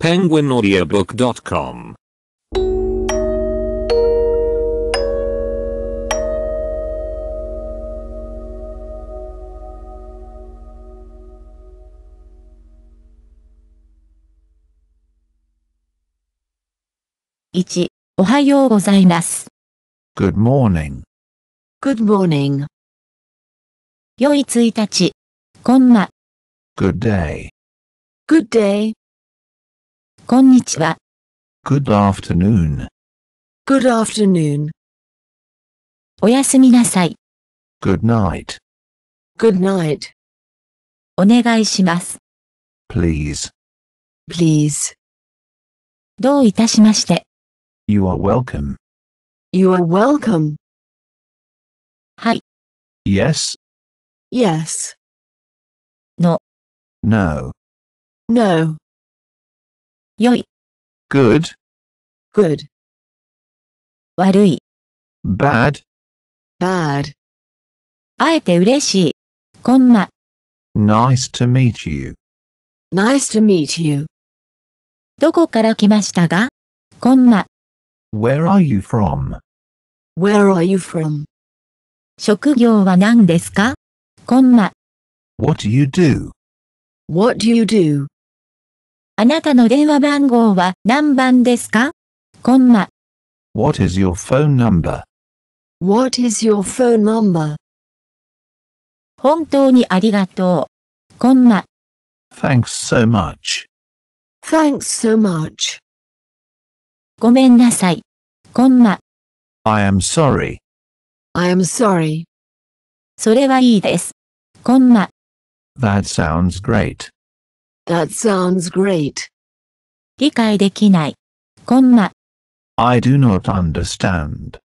penguinaudiobook.com Good morning. Good morning. 良い一日、コン Good day. Good day. こんにちは。Good afternoon. Good afternoon. おやすみなさい。Good night. Good night. お願いします。Please. Please. どういたしまして。You are welcome. You are welcome. はい。Yes. Yes. No. No. No. 良い good, good. 悪い bad, bad. 会えて嬉しい。こんな。nice to meet you, nice to meet you. どこから来ましたがこんな。where are you from, where are you from? 職業は何ですかこんな。what do you do, what do you do? あなたの電話番号は何番ですかコンマ。What is your phone number?What is your phone number? 本当にありがとう。コンマ。Thanks so much.Thanks so much. ごめんなさい。コンマ。I am sorry.I am sorry. それはいいです。コンマ。That sounds great. That sounds great. 理解できない。コンマ。I do not understand.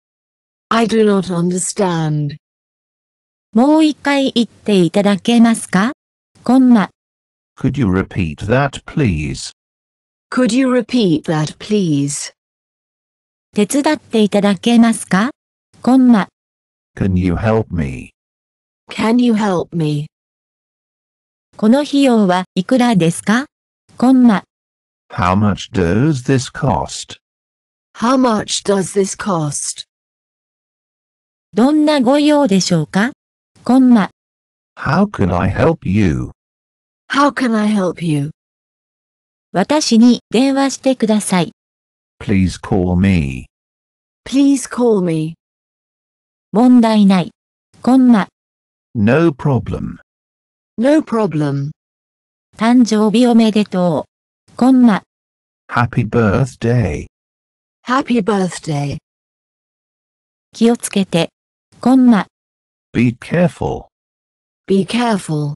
I do not understand. もう一回言っていただけますかコンマ。Could you repeat that please? Could you repeat that please? 手伝っていただけますかコンマ。Can you help me? Can you help me? この費用はいくらですかコンマ。How much does this cost? How much does this cost? どんなご用でしょうかコンマ。How can I help you? How can I help you? 私に電話してください。Please call me. Please call me. 問題ない。コンマ。No problem. No problem. 誕生日おめでとう。こんな。Happy birthday. Happy birthday. 気をつけて。こんな。Be careful. Be careful.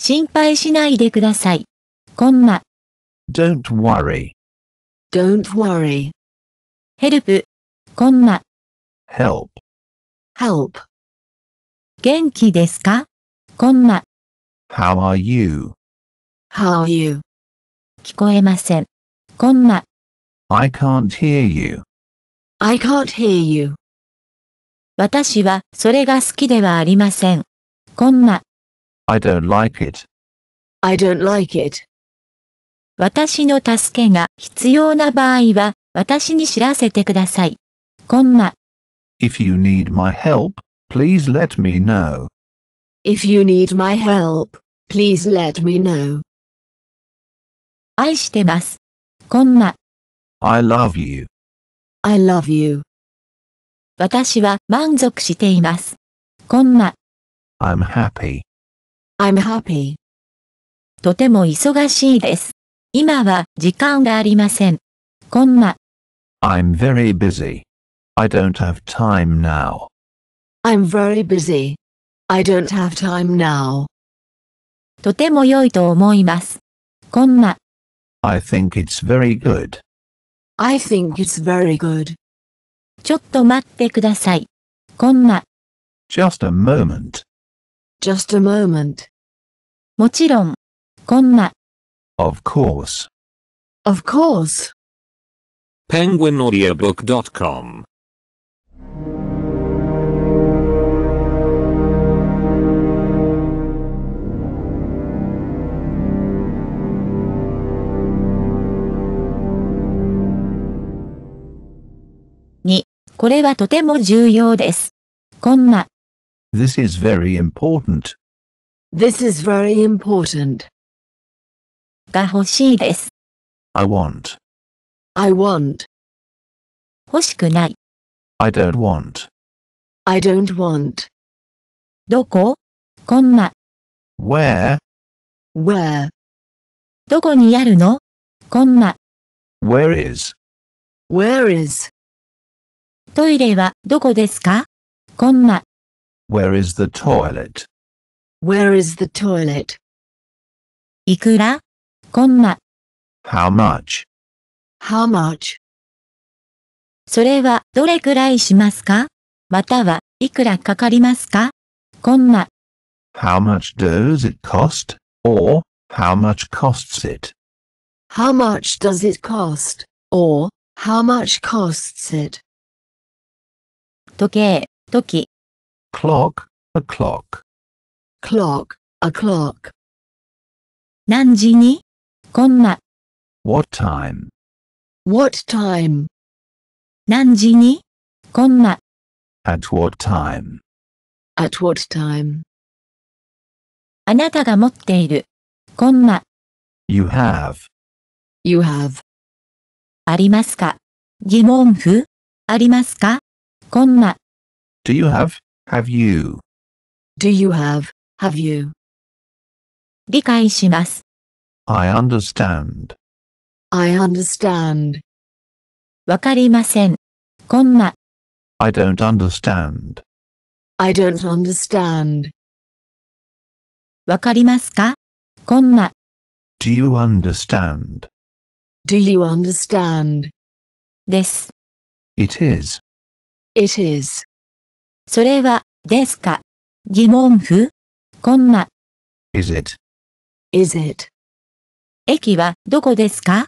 心配しないでください。こんな。Don't worry. Don't worry. Help. コン Help. Help. 元気ですかこんな。How are you? How are you? 聞こえません。コンマ。I can't hear you. I can't hear you. 私はそれが好きではありません。コンマ。I don't like it. I don't like it. 私の助けが必要な場合は私に知らせてください。コンマ。If you need my help, please let me know. If you need my help, please let me know. 愛してます。こんな。I love you. I love you. 私は満足しています。こんな。I'm happy. I'm happy. とても忙しいです。今は時間がありません。こんな。I'm very busy. I don't have time now. I'm very busy. I don't have time now. とても良いと思います。コンマ。I think it's very good. I think it's very good. ちょっと待ってください。コンマ。Just a moment. Just a moment. もちろん。コンマ。Of course. Of course. penguinaudiobook.com これはとても重要です。コンマ。This is very important. This is very important. が欲しいです。I want. I want. 欲しくない。I don't want. I don't want. どこコンマ。Where? Where? どこにあるのコンマ。Where is? Where is? トイレはどこですかコンマ。Where is the toilet? Where is the toilet? いくらコンマ。How much? How much? それはどれくらいしますかまたはいくらかかりますかコンマ。How much does it cost? Or, how much costs it? How much does it cost? Or, how much costs it? 時計、時。clock, a clock. clock, a clock. 何時にこんな。what time? what time? 何時にこんな。at what time? at what time? あなたが持っている。こんな。you have. you have. ありますか疑問符ありますかコンマ。Do you have, have you? Do you have, have you? 理解します。I understand. I understand. わかりません。コンマ。I don't understand. I don't understand. わかりますかコンマ。Do you understand? Do you understand? です。It is. i t i s それは、ですか疑問符コンマ。is it? is it? 駅はどこですか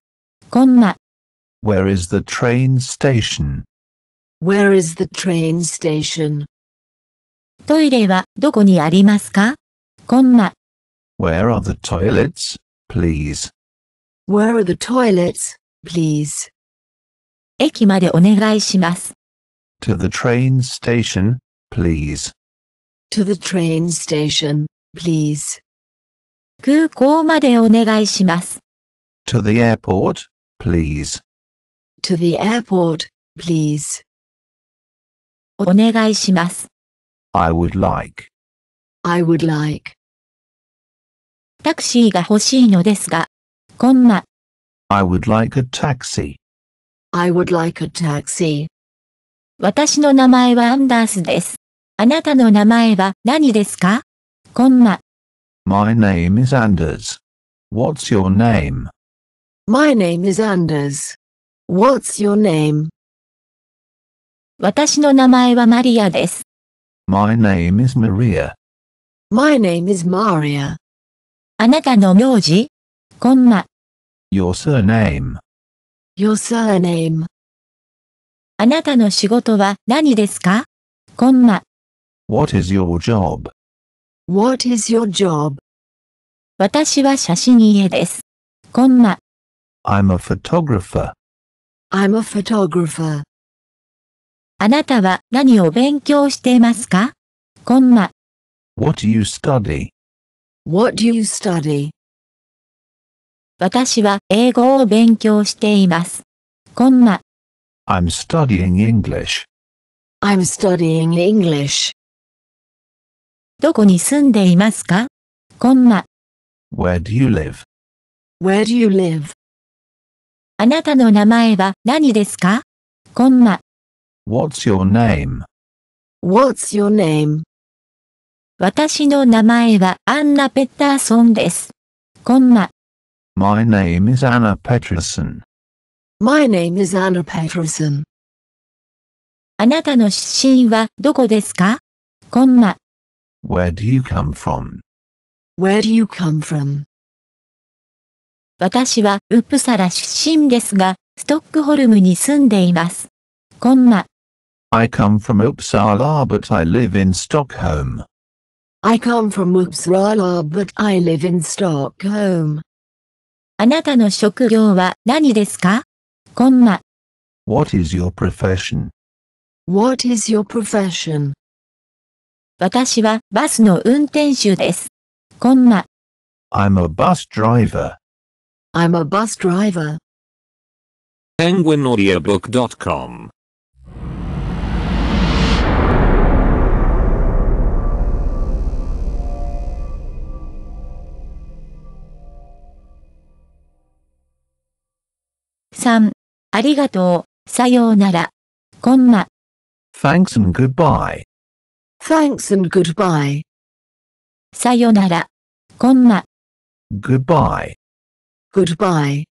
コンマ。where is the train station? where is the train station? トイレはどこにありますかコンマ。where are the toilets, please? where are the toilets, please? 駅までお願いします。To the train station, please. To the train station, please. 空港までお願いします。To the airport, please. To the airport, please. お願いします。I would like. I would like. タクシーが欲しいのですが、コンマ。I would like a taxi. I would like a taxi. 私の名前はアンダースです。あなたの名前は何ですかコンマ。My name is Anders.What's your name?My name is Anders.What's your name? 私の名前はマリアです。My name is Maria.My name is Maria. あなたの名字コンマ。Your surname.Your surname. あなたの仕事は何ですかコンマ。What is your job?What is your job? 私は写真家です。コンマ。I'm a photographer.I'm a photographer. あなたは何を勉強していますかコンマ。What do you study?What do you study? 私は英語を勉強しています。コンマ。I'm studying English. I'm studying English. どこに住んでいますかコンマ。Where do you live? Where do you live? あなたの名前は何ですかコンマ。What's your name? What's your name? 私の名前はアンナ・ペッターソンです。コンマ。My name is Anna Peterson. My name is Anna Peterson. あなたの出身はどこですかコンマ。Where do you come from? Where do you come from? 私はウップサラ出身ですが、ストックホルムに住んでいます。コンマ。I come from Uppsala but I live in Stockholm. I come from Uppsala but I live in Stockholm. あなたの職業は何ですか What is your profession? What is your profession? 私はバスの運転手です。こんな。I'm a bus driver. I'm a bus driver. PenguinAudiobook.com Sam ありがとう、さようなら。こんま。Thanks and goodbye. Thanks and goodbye. さよなら。こんま。Goodbye. Goodbye.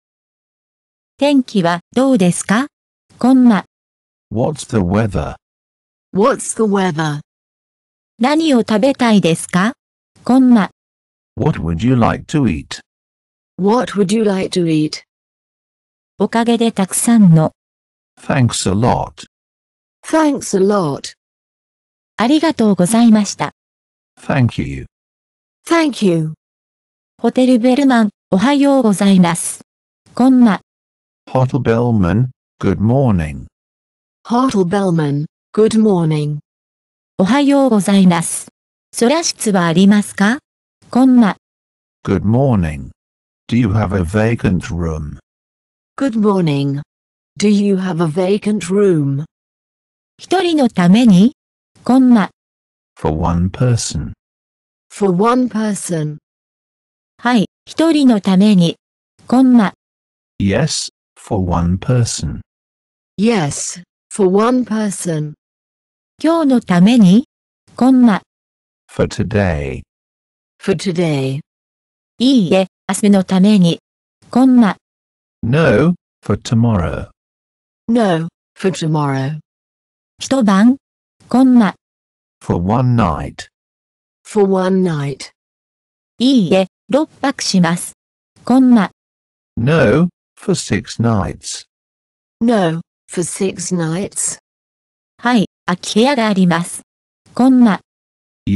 天気はどうですかこんま。What's the weather? What's the weather? 何を食べたいですかこんま。What would you like to eat? What would you like to eat? おかげでたくさんの。Thanks a lot. Thanks a lot. ありがとうございました。Thank you. Thank you. ホテルベルマン、おはようございます。コンマ、Hotel Bellman, good morning. Hotel Bellman, good morning. おはようございます。空室はありますかコンマ、Good morning. Do you have a vacant room? Good morning. Do you have a vacant room? 一人のために、コンマ、For one person. For one person. はい、一人のために、コンマ、Yes, for one person. Yes, for one person. 今日のために、コンマ、For today. For today. いいえ、明日のために、コンマ、no, for tomorrow. No, for tomorrow. For one night. For one night. No for six nights. No, for six nights.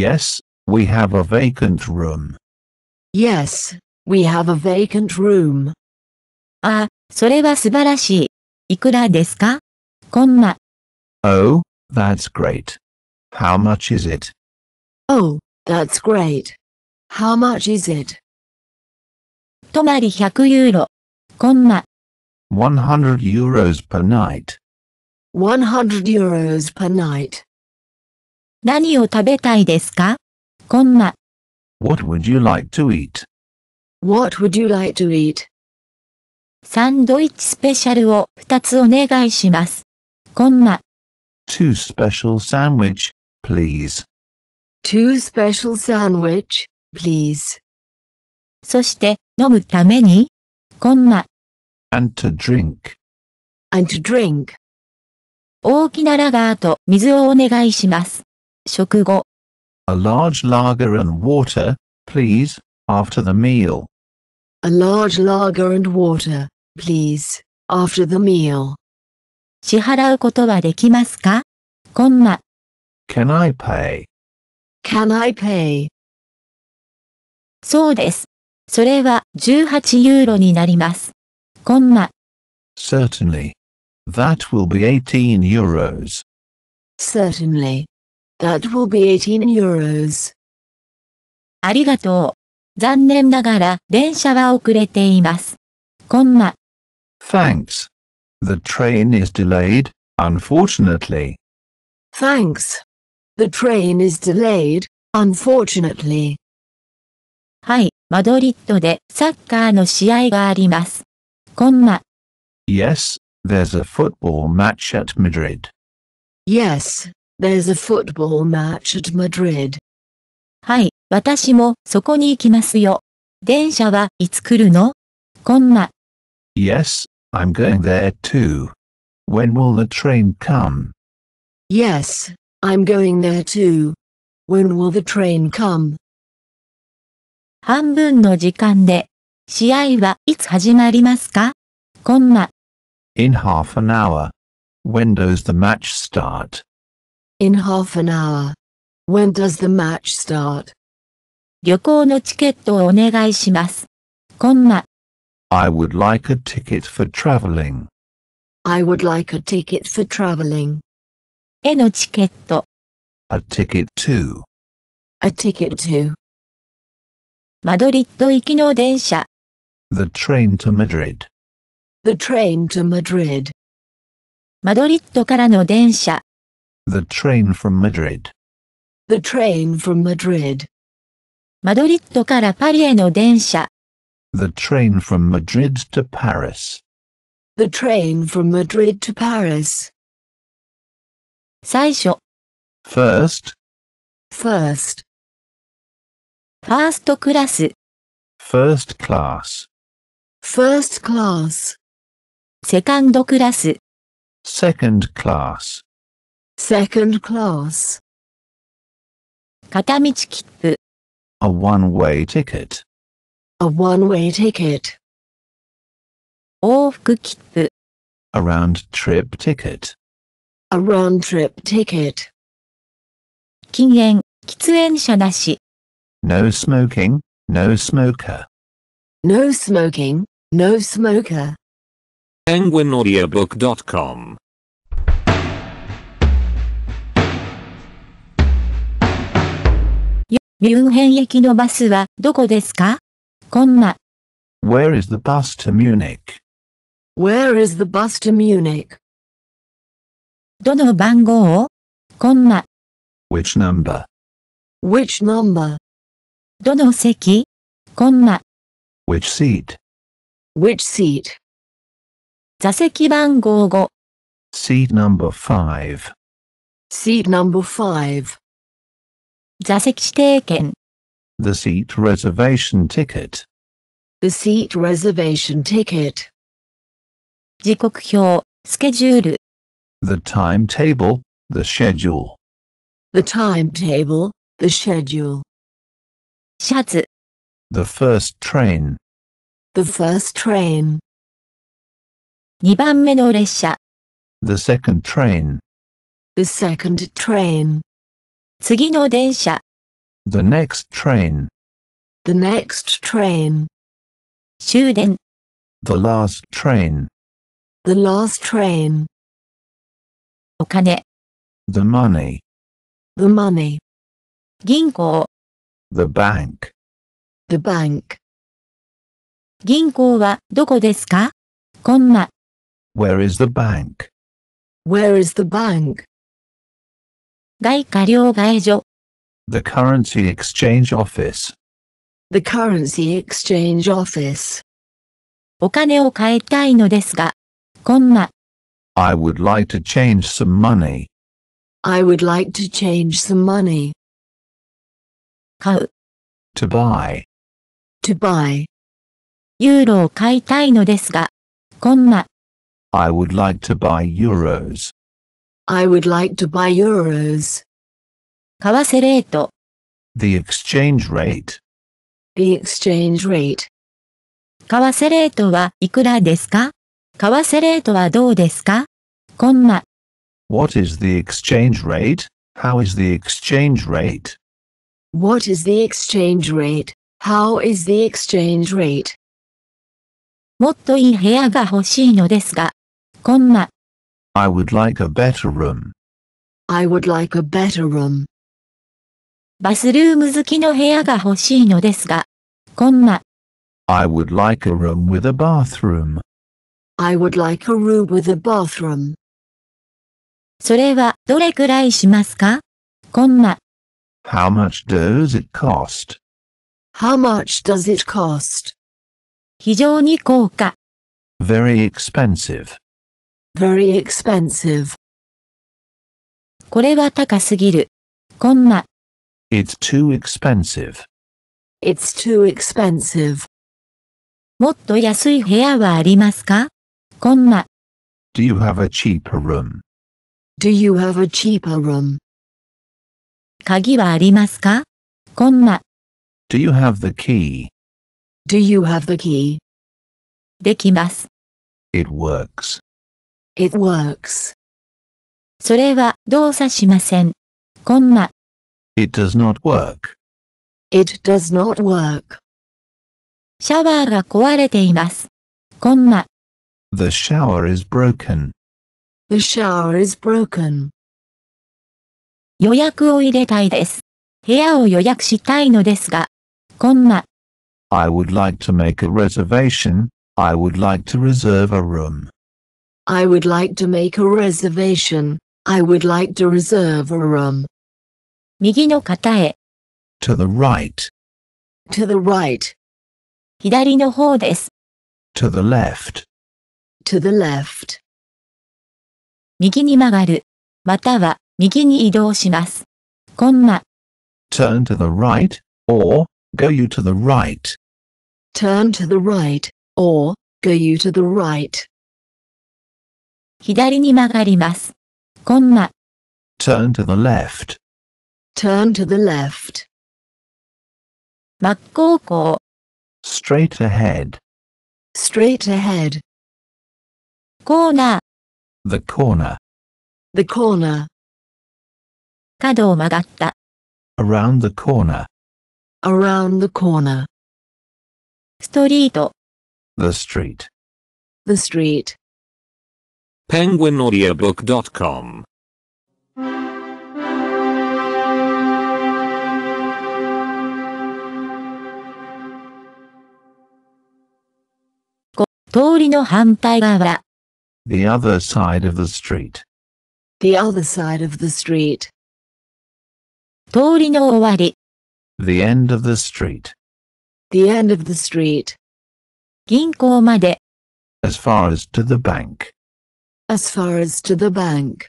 Yes, we have a vacant room. Yes, we have a vacant room. あ、あ、それは素晴らしい。いくらですかコンマ。Oh, that's great. How much is it? Oh, that's great. How much is it? 泊まり100ユーロ。コンマ。100 euros per night. 100 euros per night. 何を食べたいですかコンマ。What would you like to eat? What would you like to eat? サンドイッチスペシャルを2つお願いします。コンマ。Two special sandwich, please. Two special sandwich, please. そして、飲むために、コンマ。and to drink. and to drink. 大きなラガーと水をお願いします。食後。A large lager and water, please, after the meal. A large lager and water, please, after the meal. 支払うことはできますかコンマ。Can I pay? Can I pay? そうです。それは18ユーロになります。コンマ。Certainly. That will be 18 euros. Certainly. That will be 18 euros. ありがとう。残念ながら電車は遅れています。コンマ。Thanks. The train is delayed, unfortunately. Thanks. The train is delayed, unfortunately. はい、マドリッドでサッカーの試合があります。コンマ。Yes, there's a football match at Madrid. Yes, there's a football match at Madrid. はい、私もそこに行きますよ。電車はいつ来るのコンマ。Yes, I'm going there too. When will the train come? Yes, I'm going there too. When will the train come? 半分の時間で、試合はいつ始まりますかコンマ。In half an hour. When does the match start? In half an hour. When does the match start? 旅行のチケットをお願いします。コンマ。I would like a ticket for traveling. I would like a ticket for traveling. へのチケット。A ticket to. A ticket to. マドリッド行きの電車。The train to Madrid. The train to Madrid. マドリッドからの電車。The train from Madrid. The train from Madrid. マドリッドからパリへの電車。The train from Madrid to Paris. The train from Madrid to Paris. 最初 first, first, ファーストクラス、first class, first class, セカンドクラス、second class, second class, 片道切符。A one-way ticket. A one-way ticket. 往復切符 A round-trip ticket. A round-trip ticket. No smoking, no smoker. No smoking, no smoker. penguinaudiobook.com ミュンヘン行きのバスはどこですかコンマ。Where is the bus to Munich?Where is the bus to Munich? どの番号をコンマ。Which number?Which number? どの席コンマ。Which seat?Which seat? 座席番号5。Seat number 5. Seat number 5. The seat reservation ticket. The seat reservation ticket. The timetable, the schedule. The timetable, the schedule. The first train. The first train. The second train. The second train. 次の電車。The next train. The next train. 終電。The last train. The last train. お金。The money. The money. 銀行。The bank. The bank. 銀行はどこですかコンマ。Where is the bank? Where is the bank? 外貨両替所 The Currency Exchange Office The Currency Exchange Office お金を買いたいのですが、コンマ I would like to change some money I would like to change some money 買う to buy to buy ユーロを買いたいのですが、コンマ I would like to buy euros I would like to buy euros. 為替レート The exchange rate. The exchange rate. 為替レートはいくらですか為替レートはどうですかコンマ What is the exchange rate? How is the exchange rate? What is the exchange rate? How is the exchange rate? もっといい部屋が欲しいのですが。コンマ I would like a better room. I would like a better room. バスルーム好きの部屋が欲しいのですが、こんな。I would like a room with a bathroom. I would like a room with a bathroom. それはどれくらいしますかこんな。How much does it cost? How much does it cost? 非常に高価。Very expensive. very expensive. これは高すぎる。コンマ。It's too expensive. It's too expensive. もっと安い部屋はありますかコンマ。Do you have a cheaper room? Do you have a cheaper room? 鍵はありますかコンマ。Do you have the key? Do you have the key? できます。It works. It works. それは動作しません。コンマ。It does not work. It does not work. シャワーが壊れています。コンマ。The shower is broken. The shower is broken. 予約を入れたいです。部屋を予約したいのですが。コンマ。I would like to make a reservation. I would like to reserve a room. I would like to make a reservation. I would like to reserve a room. 右の方へ。To the right. To the right. 左の方です。To the left. To the left. 右に曲がる。または右に移動します。コンマ。Turn to the right, or go you to the right. Turn to the right, or go you to the right. 左に曲がります。コンマ。turn to the left. turn to the left. 真っ向向。straight ahead. straight ahead. コーナー。the corner. the corner. 角を曲がった。around the corner. around the corner. ストリート。the street. the street penguinaudiobook.com The other side of the street. The other side of the street. The end of the street. The end of the street. As far as to the bank. As far as to the bank.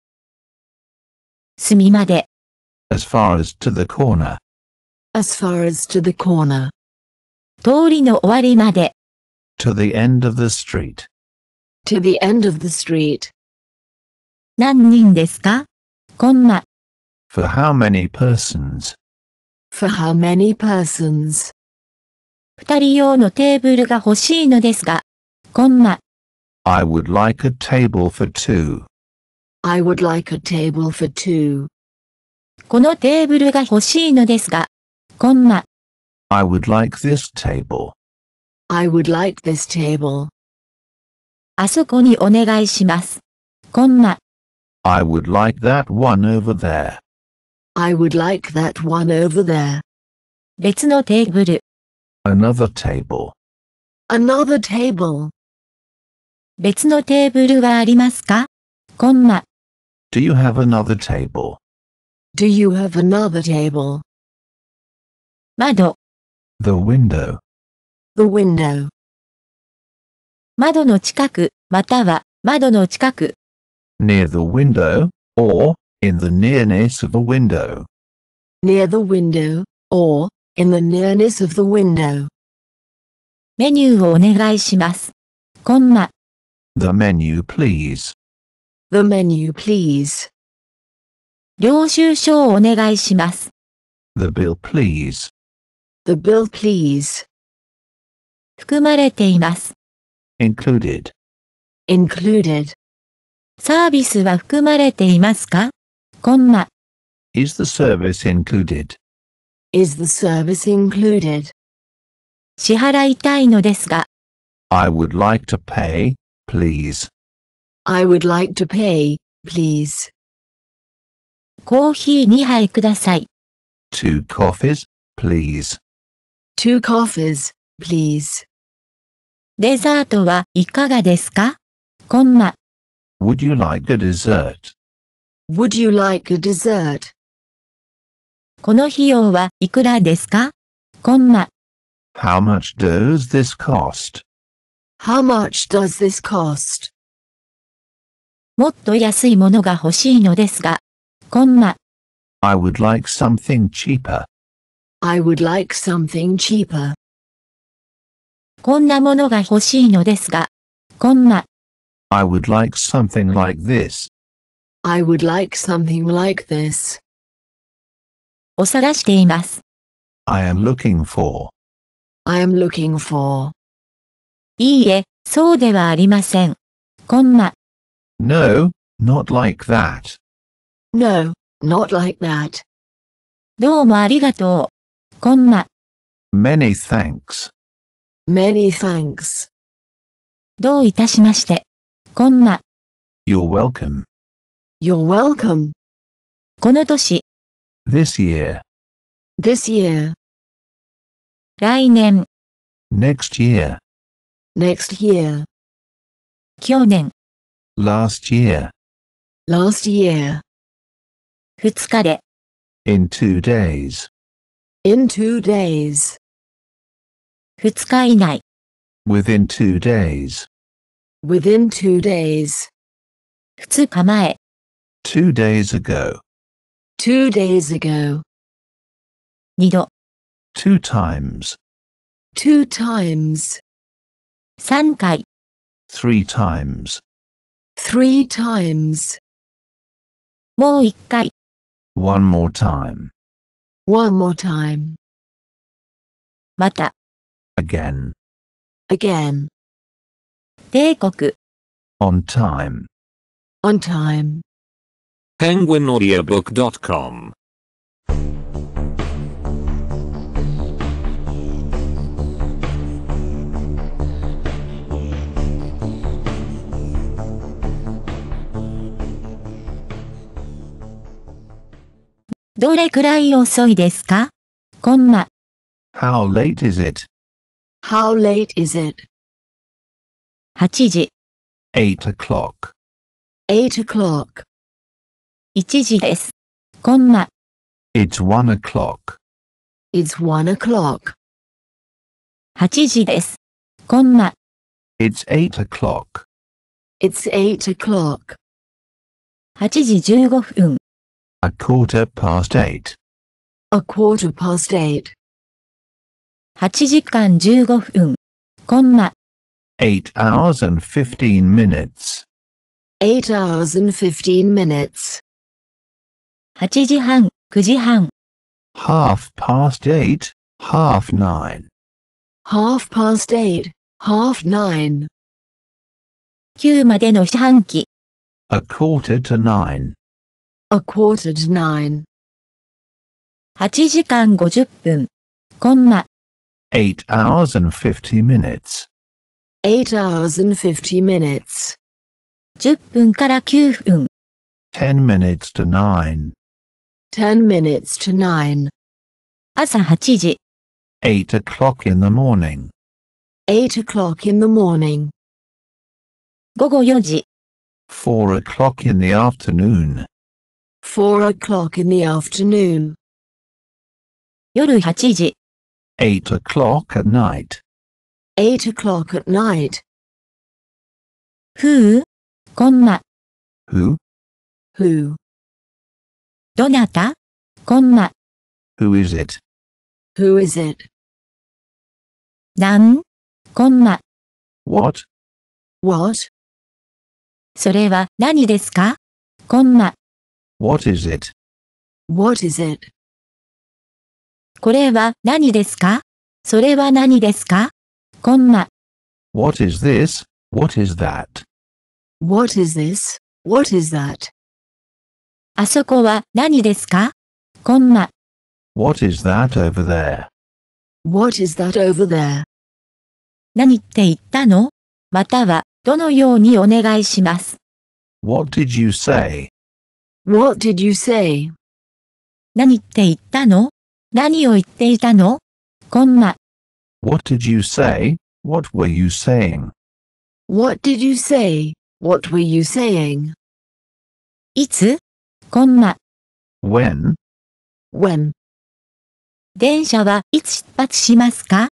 みまで。As far as to the corner. As far as to the corner. 通りの終わりまで。To the end of the street. To the end of the street. 何人ですかコンマ。For how many persons? For how many persons? 二人用のテーブルが欲しいのですが、コンマ。I would like a table for two. I would like a table for two. このテーブルが欲しいのですが、コンマ。I would like this table. I would like this table. あそこにお願いします。コンマ。I would like that one over there. I would like that one over there. 別のテーブル。Another table. Another table. 別のテーブルはありますかコンマ。Do you have another table? Do you have another table? 窓 The window. The window. 窓の近く、または窓の近く。Near the window, or in the nearness of a window. Near the window, or in the nearness of the window. メニューをお願いします。コンマ。The menu please. The menu please. 領収書をお願いします。The bill please. The bill please. 含まれています。included. included. サービスは含まれていますかコンマ。is the service included? is the service included? 支払いたいのですが。I would like to pay, please. I would like to pay, please. コーヒー2杯ください。Two coffees, please. Two coffees, please. デザートはいかがですかコンマ。Would you like a dessert? Would you like a dessert? この費用はいくらですかコンマ。How much does this cost? How much does this cost? もっと安いものが欲しいのですが、コンマ。I would like something cheaper. I would like something cheaper. こんなものが欲しいのですが、コンマ。I would like something like this. I would like something like this. を探しています。I am looking for. I am looking for. いいえ、そうではありません。コンマ。No, not like that. No, not like that. どうもありがとう。コンマ。Many thanks. Many thanks. どういたしまして。コンマ。You're welcome. You're welcome. この年。This year. This year. 来年。Next year. next year 去年 last year last year 2日で in two days in two days 2日以内 within two days within two days 2日前 two days ago two days ago 2度 two times two times 3回 three times, three times, もう one more time, one more time, また again, again, 帝国 on time. on time. penguinaudiobook.com どれくらい遅いですかコンマ。How late is it? How late is it? 8時。8 o'clock. 8 o'clock. 1時です。コンマ。It's one o'clock. It's one o'clock. 8時です。コンマ。It's eight o'clock. It's eight o'clock. 8時15分。A quarter past eight. A quarter past eight. hours and fifteen minutes. Eight hours and fifteen minutes. Half past eight. Half nine. Half past eight. Half nine. A quarter to nine. A quarter to nine. hours and 50 minutes. Eight hours and fifty minutes. 10分から minutes to 9. Ten minutes to nine. Eight o'clock in the morning. Eight o'clock in the morning. 午後 Four o'clock in the afternoon. 4 o c l o c k in the afternoon. 夜8時。8 o'clock at night. 8 o'clock at night. Who? こんな。Who? Who? どなたこんな。Who is it? Who is it? なこんな。What? What? それは何ですかこんな。What is it? What is it? これは何ですかそれは何ですかコンマ。What is this? What is that? What is this? What is that? あそこは何ですかコンマ。What is that over there? What is that over there? 何って言ったのまたは、どのようにお願いします What did you say? What did you say? 何って言ったの何を言っていたのコンマ。What did you say? What were you saying? What did you say? What were you saying? いつコンマ。When? When? 電車はいつ出発しますか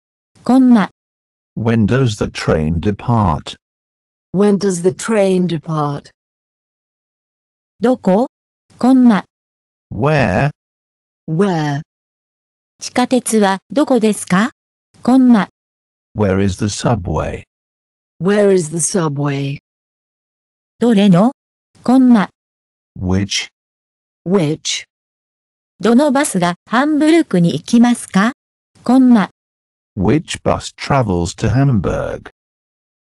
コンマ。When does the train depart? When does the train depart? どこコンマ。where, where 地下鉄はどこですかコンマ。where is the subway, where is the subway どれのコンマ。which, which どのバスがハンブルクに行きますかコンマ。which bus travels to Hamburg,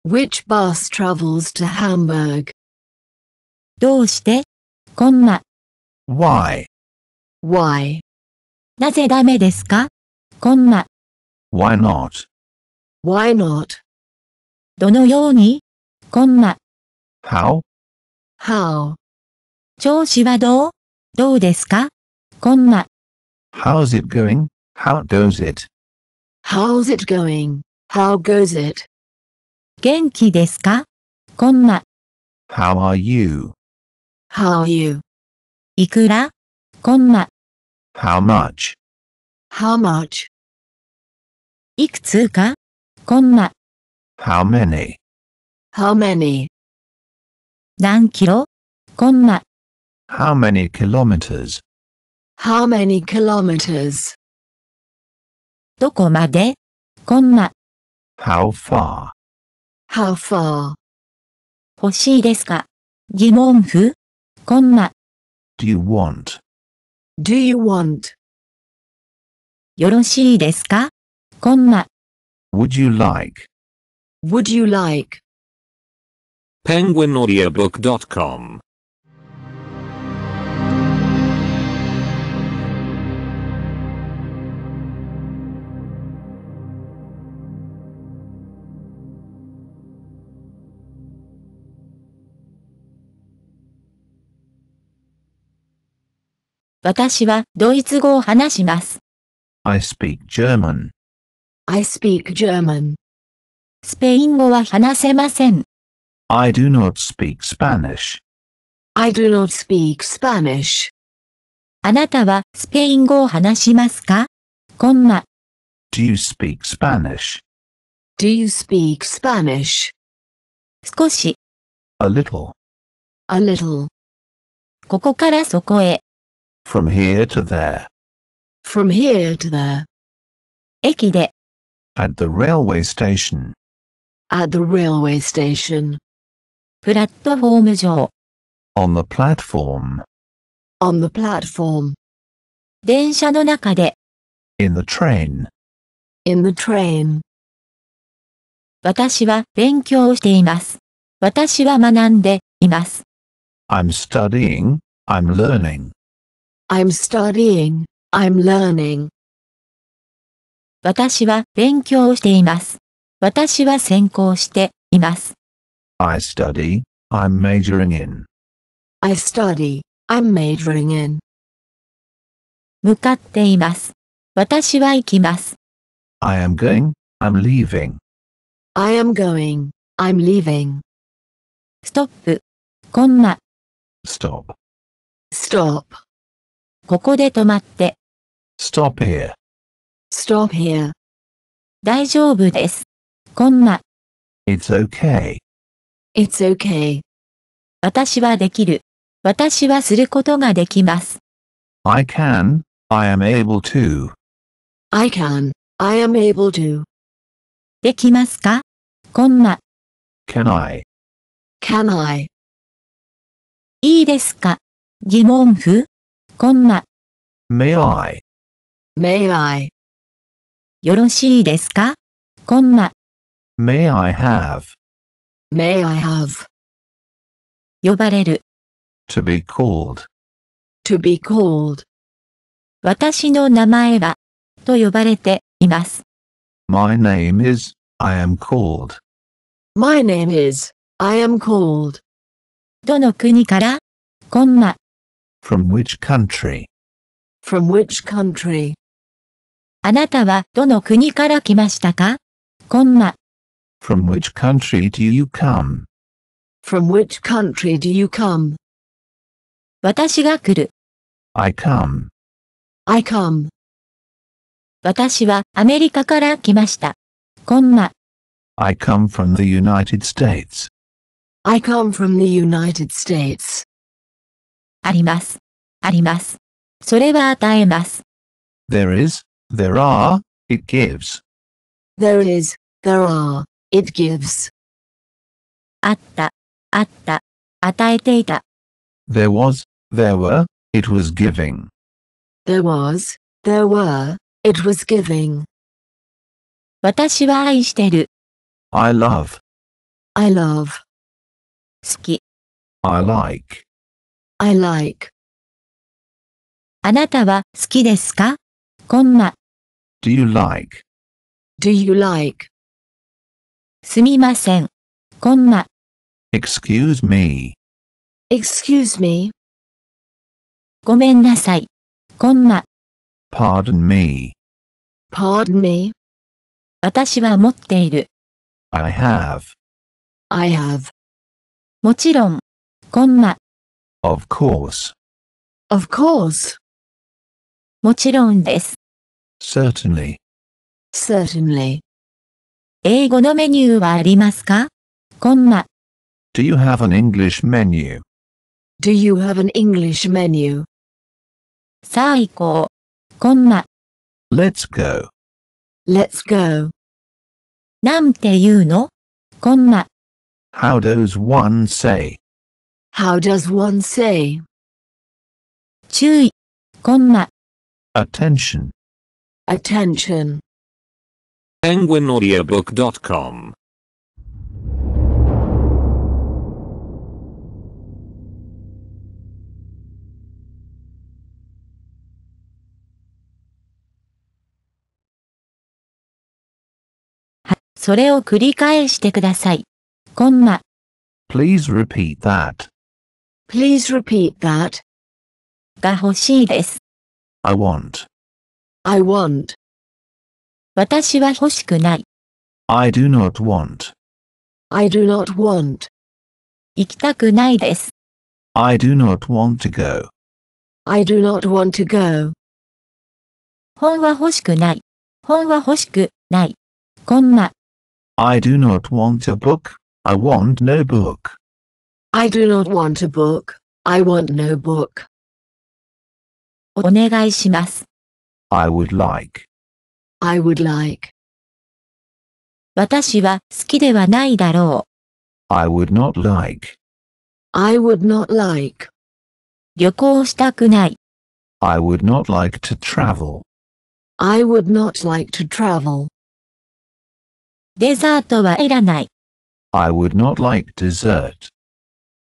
which bus travels to Hamburg どうしてコンマ。why, why なぜダメですかコンマ、why not, why not どのようにコンマ、how, how 調子はどうどうですかコンマ、how's it going, how goes it, how's it going, how goes it 元気ですかコンマ、how are you, how are you いくらコンマ。How much? How much? いくつかコンマ。How many? How many? 何キロコンマ。How many kilometers? How many kilometers? どこまでコンマ。How far? How far? 欲しいですか疑問符コンマ。do you want? Do you want? よろしいですかコンマ。Would you like? Would you like? Penguin Audiobook.com. 私はドイツ語を話します。I speak German.I speak German. スペイン語は話せません。I do not speak Spanish.I do not speak Spanish. あなたはスペイン語を話しますかコンマ。Do you speak Spanish?Do you speak Spanish? 少し。A little. A little. ここからそこへ。From here to there. From here to there. 駅で At the railway station. at the railway station, プラットフォーム上 On the platform. on the platform, 電車の中で In the train. in the train. 私は勉強をしています。私は学んでいます。I'm studying. I'm learning. I'm studying, I'm learning. 私は勉強をしています。私は専攻しています。I study, I'm majoring in. I study, I'm majoring in. 向かっています。私は行きます。I am going, I'm leaving. I am going, I'm leaving. ストップ、コンマ。stop, stop. ここで止まって。stop here, stop here. 大丈夫です。こんな。it's okay, it's okay. 私はできる。私はすることができます。I can, I am able to. I can, I am able to. できますかこんな。can I, can I. いいですか疑問符こんな。May I? May I? よろしいですかこんな。May I have? May I have? 呼ばれる。To be called. To be called. 私の名前は、と呼ばれています。My name is, I am called. My name is, I am called. どの国からこんな。From which country? From which country? あなたはどの国から来ましたかコンマ。From which country do you come? From which country do you come? 私が来る。I come. I come. 私はアメリカから来ました。コンマ。I come from the United States. I come from the United States. あります。あります。それは与えます。There is, there are, it gives. There is, there are, it gives. あった、あった、与えていた。There was, there were, it was giving. There was, there were, it was giving. 私は愛してる。I love. I love. 好き。I like. I like. あなたは好きですかコンマ。Do you like? Do you like? すみません。コンマ。Excuse me. Excuse me. ごめんなさい。コンマ。Pardon me. Pardon me. 私は持っている。I have. I have. もちろん。コンマ。Of course. Of course. もちろんです。Certainly. Certainly. 英語のメニューはありますかコンマ。Do you have an English menu? Do you have an English menu? さあ行こう。コンマ。Let's go. Let's go. なんて言うのコンマ。How does one say? How does one say? 注意、コンマ、Attention. Attention. Attention. PenguinAudiobook.com. Ha- それを繰り返してください。コンマ、Please repeat that. Please repeat that. が欲しいです。I want. I want. 私は欲しくない。I do not want. I do not want. 行きたくないです。I do not want to go. I do not want to go. 本は欲しくない。本は欲しくない。コンマ。I do not want a book. I want no book. I do not want a book. I want no book. お願いします。I would like. I would like. 私は好きではないだろ I would not like. I would not like. I would not like to travel. I would not like to travel. デザートはいらない。I would not like dessert.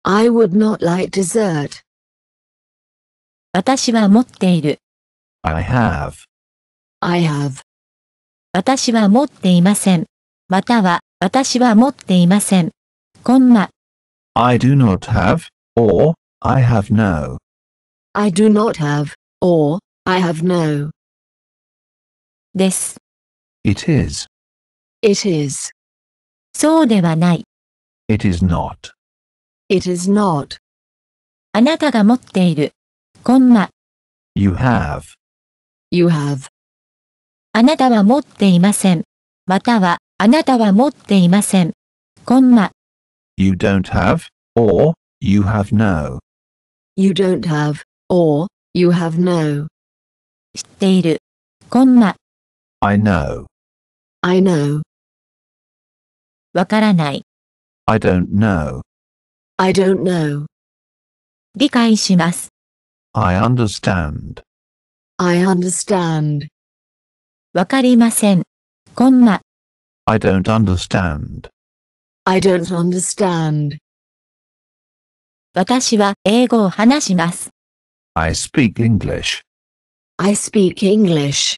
I would not like dessert. 私は持っている。I have. I have. 私は持っていません。または、私は持っていません。コンマ。I do not have, or, I have no. I do not have, or, I have no. です。It is. It is. そうではない。It is not. It is not. あなたが持っている。コンマ。You have. You have. あなたは持っていません。または、あなたは持っていません。コンマ。You don't have, or, you have no. You don't have, or, you have no. 知っている。コンマ。I know. I know. わからない。I don't know. I don't know. 理解します。I understand. I understand. わかりません。コンマ。I don't understand. I don't understand. 私は英語を話します。I speak English. I speak English.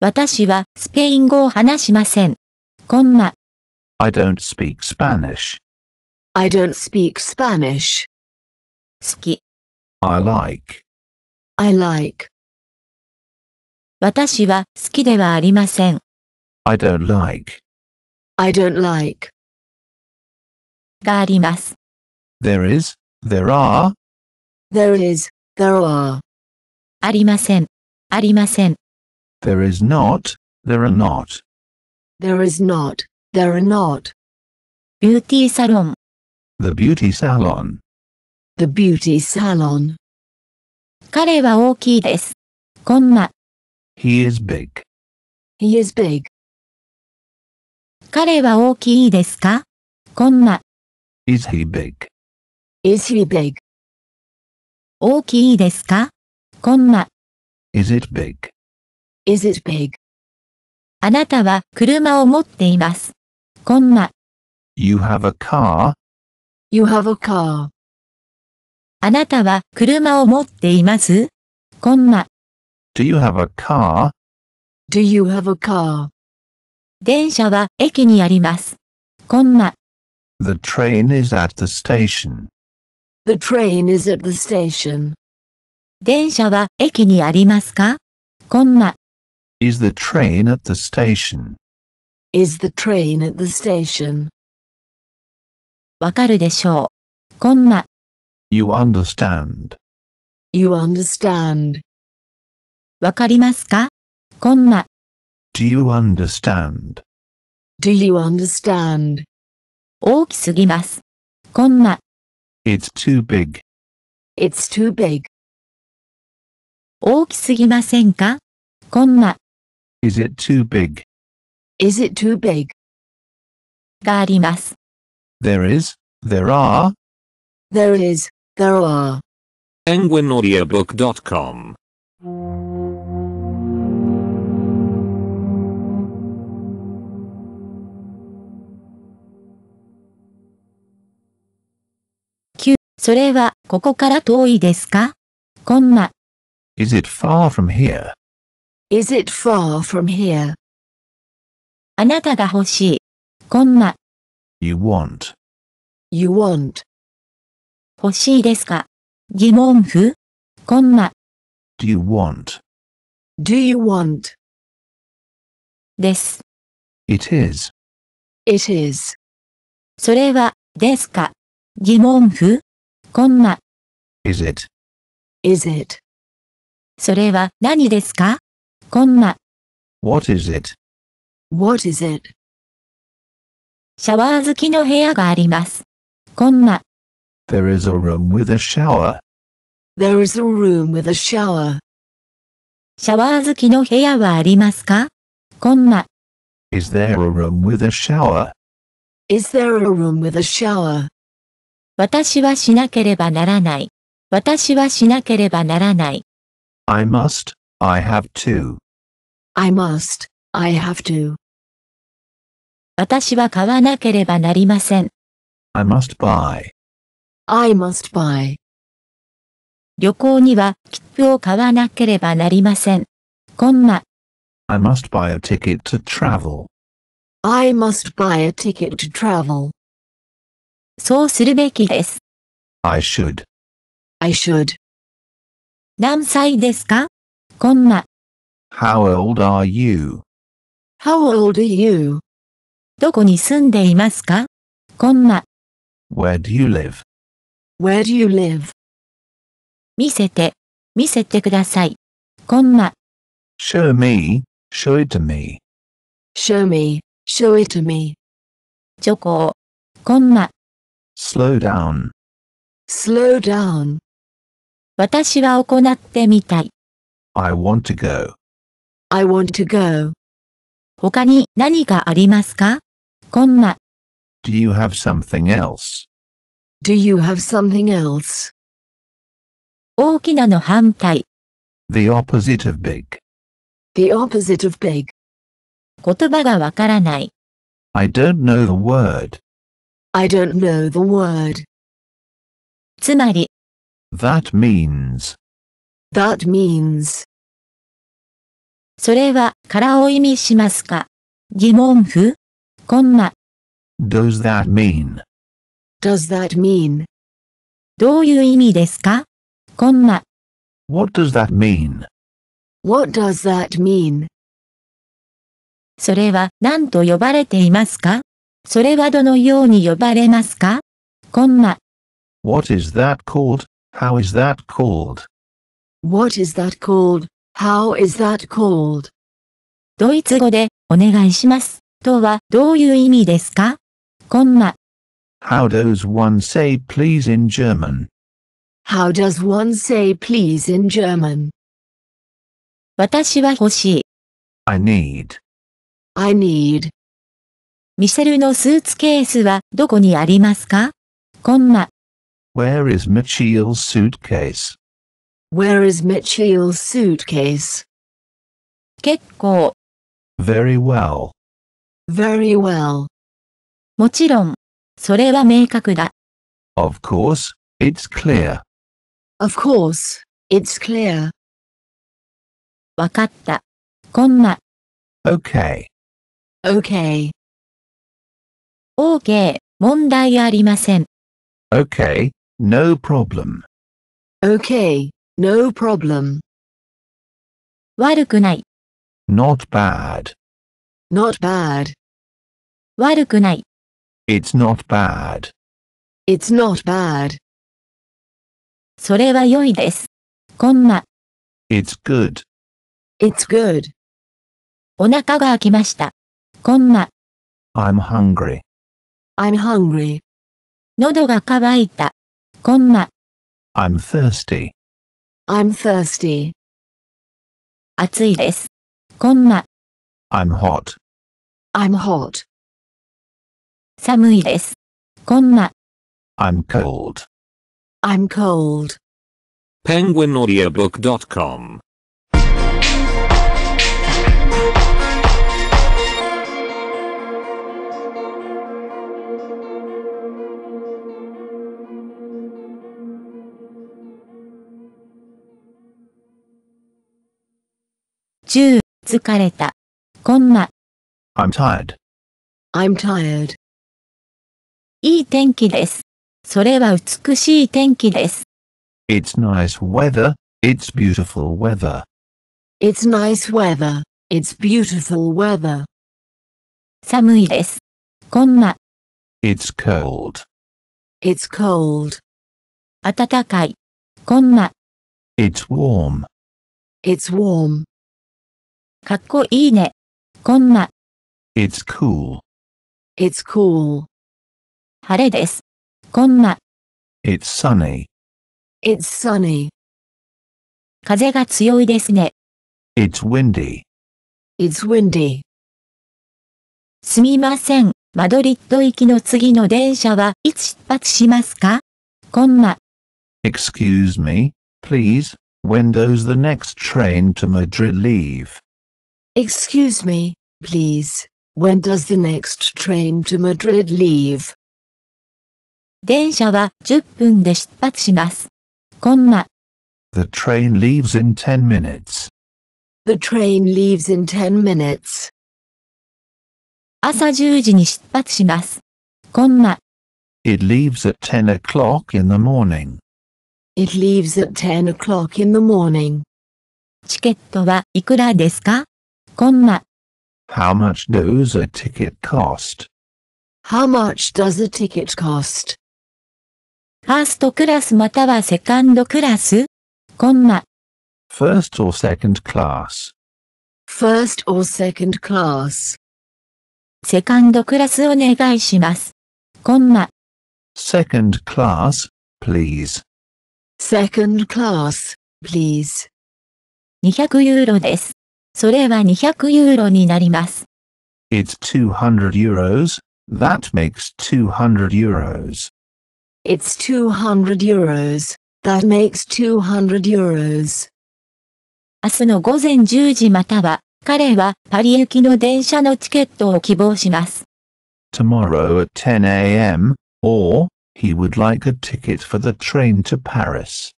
私はスペイン語を話しません。コンマ。I don't speak Spanish. I don't speak Spanish. I like. I like. 私は好きではありません。I don't like. I don't like. があります。There is, there are, There is, there are. ありません。ありません。there is not, there are not. There is not, there are not. ビューティーサロン。The beauty salon. The beauty salon. 彼は大きいです。コンマ。He is big. He is big. 彼は大きいですかコンマ。Is he big? Is he big? 大きいですかコンマ。Is it big? Is it big? あなたは車を持っています。コンマ。You have a car, You have a car. あなたは車を持っていますコンマ。Do you have a car? Do you have a car? 電車は駅にあります。コンマ。The train is at the station. The train is at the station. 電車は駅にありますかコンマ。Is the train at the station? Is the train at the station? わかるでしょう。コンマ。You understand. You understand. わかりますかコンマ。Do you understand? Do you understand? 大きすぎます。コンマ。It's too big. It's too big. 大きすぎませんかコンマ。Is it too big? Is it too big? があります。There is, there are. There is, there are. Penguinaudiobook.com Q Is it far from here? Is it far from here? あなたが欲しい。コンマ You want. You want. 欲しいですか疑問符コンマ。Do you want? Do you want? です。It is. It is. それは、ですか疑問符コンマ。Is it? Is it? それは何ですかコンマ。What is it? What is it? シャワー付きの部屋があります。こんマ。There is a room with a shower. There is a room with a shower. シャワー付きの部屋はありますかこんマ。Is there a room with a shower? Is there a room with a shower? 私はしなければならない。私はしなければならない。I must, I have to. I must, I have to. 私は買わなければなりません。I must buy. I must buy. 旅行には切符を買わなければなりません。コンマ。I must buy a ticket to travel. I must buy a ticket to travel. そうするべきです。I should. I should. 何歳ですかコンマ。How old are you? How old are you? どこに住んでいますかコンマ。Where do you live? Where do you live? 見せて、見せてください。コンマ。Show me, show it to me. Show me, show it to me. チョコを。コンマ。Slow down. Slow down. 私は行ってみたい。I want to go. I want to go. 他に何かありますかコンマ。Do you have something else? Do you have something else? 大きなの反対。The opposite of big. The opposite of big. 言葉がわからない。I don't know the word. I don't know the word. つまり。That means. That means. それはからを意味しますか疑問符コンマ。Does that mean? Does that mean? どういう意味ですかコンマ。What does that mean? What does that mean? それは何と呼ばれていますかそれはどのように呼ばれますかコンマ。What is that called? How is that called? What is that called? How is that called? ドイツ語でお願いします。とはどういう意味ですかコンマ。How does one say please in German? How does one say please in German? 私は欲しい。I need. I need. ミシェルのスーツケースはどこにありますかコンマ。Where is m i c h e l l s suitcase? Where is m i c h e l l s suitcase? 結構。Very well. Very well. もちろん、それは明確だ。Of course, it's clear. Of course, it's clear. わかった。こんな。Okay. Okay. OK, a y 問題ありません。Okay, no problem. Okay, no problem. 悪くない。Not bad. Not bad. 悪くない。It's not bad. It's not bad. それは良いです。コンマ。It's good. It's good. お腹が空きました。コンマ。I'm hungry. I'm hungry. 喉が渇いた。コンマ。I'm thirsty. I'm thirsty. 暑いです。コンマ。I'm hot. I'm hot. 寒いです。こんな。I'm cold. I'm cold. penguinaudiobook.com June 疲れた。こんな。I'm tired. I'm tired. いい天気です。それは美しい天気です。It's nice weather, it's beautiful weather. It's nice weather, it's beautiful weather. 寒いです。こんな。It's cold. It's cold. 暖かい。こんな。It's warm. It's warm. かっこいいね。こんな。It's cool. It's cool. 晴れです。こんな。It's sunny. It's sunny. 風が強いですね。It's windy. It's windy. すみません。マドリッド行きの次の電車はいつ出発しますかこんな。Excuse me, please, when does the next train to Madrid leave? Excuse me, please, when does the next train to Madrid leave? 電車は10分で出発します。コンマ。The train leaves in 10 minutes. The train leaves in 10 minutes. 朝10時に出発します。コンマ。It leaves at 10 o'clock in the morning. It leaves at 10 o'clock in the morning. チケットはいくらですかコンマ。How much does a ticket cost? How much does a ticket cost? ファーストクラスまたはセカンドクラスコンマ。first or second class first or second class セカンドクラスお願いします。コンマ。second class, please second class, please 200ユーロです。それは200ユーロになります。It's 200 euros, that makes 200 euros. It's 200 euros. That makes 200 euros. 明日の午前10時または、彼はパリ行きの電車のチケットを希望します。Tomorrow at 10 a.m., or, he would like a ticket for the train to Paris.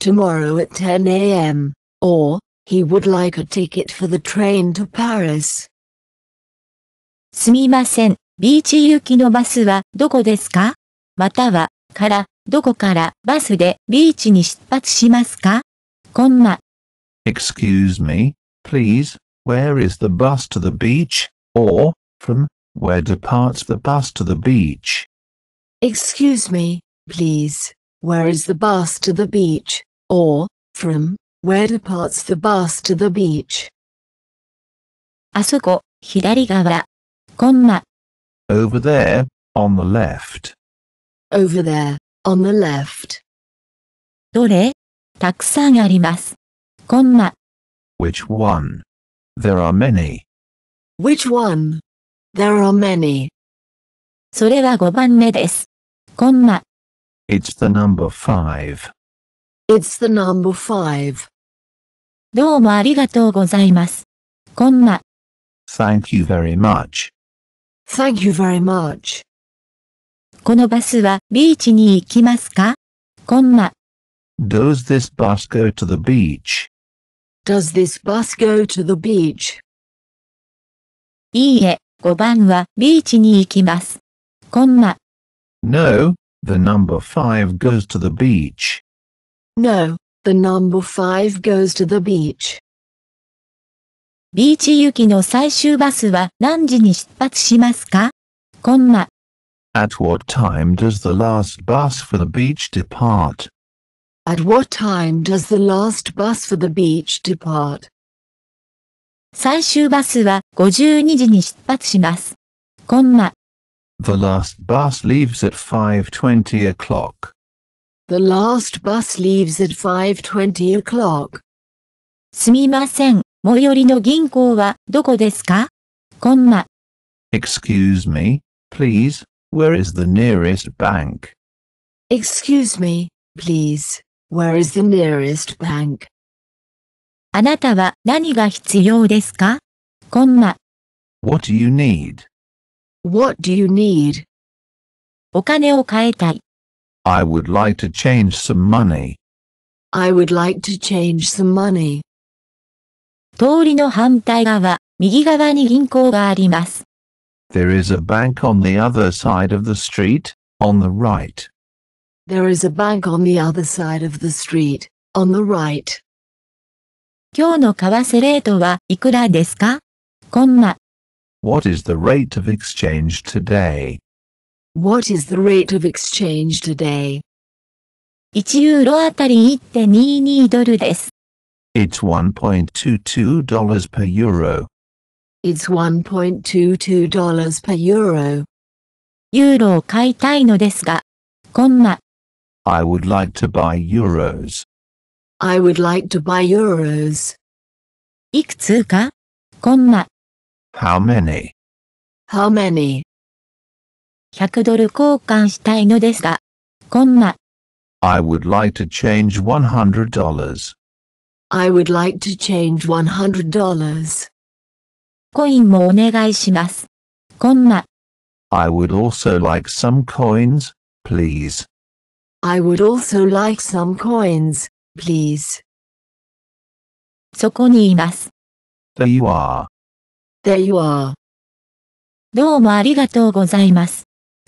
Tomorrow at 10 a.m., or, he would like a ticket for the train to Paris. すみません、ビーチ行きのバスはどこですかまたはからどこからバスでビーチに出発しますか。コンマ. Excuse me, please, where is the bus to the beach, or, from, where departs the bus to the beach? Excuse me, please, where is the bus to the beach, or, from, where departs the bus to the beach? あそこ左側。コンマ. Over there, on the left over there, on the left. どれたくさんあります。コンマ。Which one? There are many. Which one? There are many. それは5番目です。コンマ。It's the number five. It's the number five. どうもありがとうございます。コンマ。Thank you very much. Thank you very much. このバスはビーチに行きますかコンマ。Does this bus go to the beach? Does this bus go to the beach? いいえ、5番はビーチに行きます。コンマ。No, the number 5 goes to the beach. No, the number 5 goes to the beach. ビーチ行きの最終バスは何時に出発しますかコンマ。At what time does the last bus for the beach depart? At what time does the last bus for the beach depart? 最終バスは52時に出発します。コンマ。The last bus leaves at 5.20 o'clock. The last bus leaves at 5.20 o'clock. すみません。最寄りの銀行はどこですかコンマ。Excuse me, please. Where is the nearest bank? Excuse me, please. Where is the nearest bank? あなたは何が必要ですかコンマ、What do you need? What do you need? お金を変えたい。I would like to change some money. I would like to change some money. 通りの反対側、右側に銀行があります。there is a bank on the other side of the street, on the right. There is a bank on the other side of the street, on the right. 今日の為替レートはいくらですかコンマ What is the rate of exchange today? What is the rate of exchange today? 1ユーロあたり1.22ドルです。It's $1.22 per euro. It's $1.22 per euro. Euro, I would like to buy euros. I would like to buy euros. How many? How many? 100ドル交換したいのですが、コンマ、I would like to change $100. I would like to change $100. コインもお願いします。コンマ。I would also like some coins, please. I would also like some coins, please. そこにいます。There you are. There you are. どうもありがとうございます。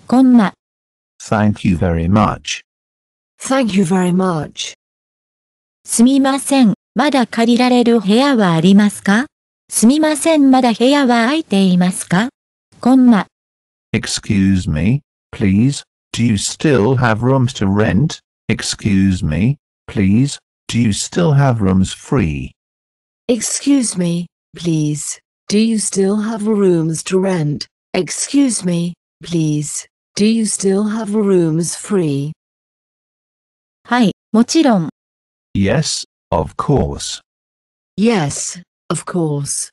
コンマ。Thank you very much. Thank you very much. すみません。まだ借りられる部屋はありますかすみませんまだ部屋は空いていますかコンマ。Excuse me, please, do you still have rooms to rent? Excuse me, please, do you still have rooms free? Excuse me, please, do you still have rooms to rent? Excuse me, please, do you still have rooms free? はい、もちろん。Yes, of course. Yes, of course,